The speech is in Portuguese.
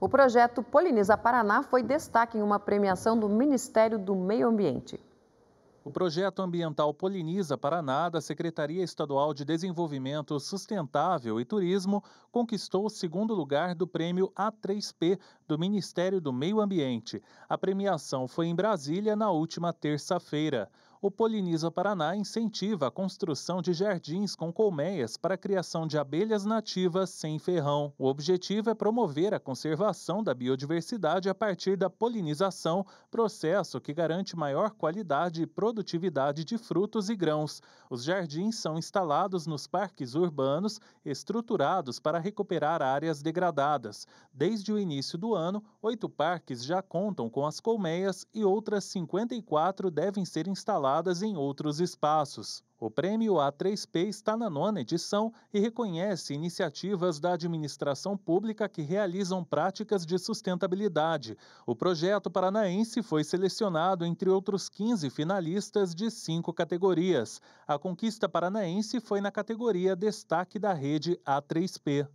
O projeto Poliniza Paraná foi destaque em uma premiação do Ministério do Meio Ambiente. O projeto ambiental Poliniza Paraná, da Secretaria Estadual de Desenvolvimento Sustentável e Turismo, conquistou o segundo lugar do prêmio A3P do Ministério do Meio Ambiente. A premiação foi em Brasília na última terça-feira. O Poliniza Paraná incentiva a construção de jardins com colmeias para a criação de abelhas nativas sem ferrão. O objetivo é promover a conservação da biodiversidade a partir da polinização, processo que garante maior qualidade e produtividade de frutos e grãos. Os jardins são instalados nos parques urbanos, estruturados para recuperar áreas degradadas. Desde o início do ano, oito parques já contam com as colmeias e outras 54 devem ser instaladas instaladas em outros espaços. O prêmio A3P está na nona edição e reconhece iniciativas da administração pública que realizam práticas de sustentabilidade. O projeto paranaense foi selecionado entre outros 15 finalistas de cinco categorias. A conquista paranaense foi na categoria Destaque da Rede A3P.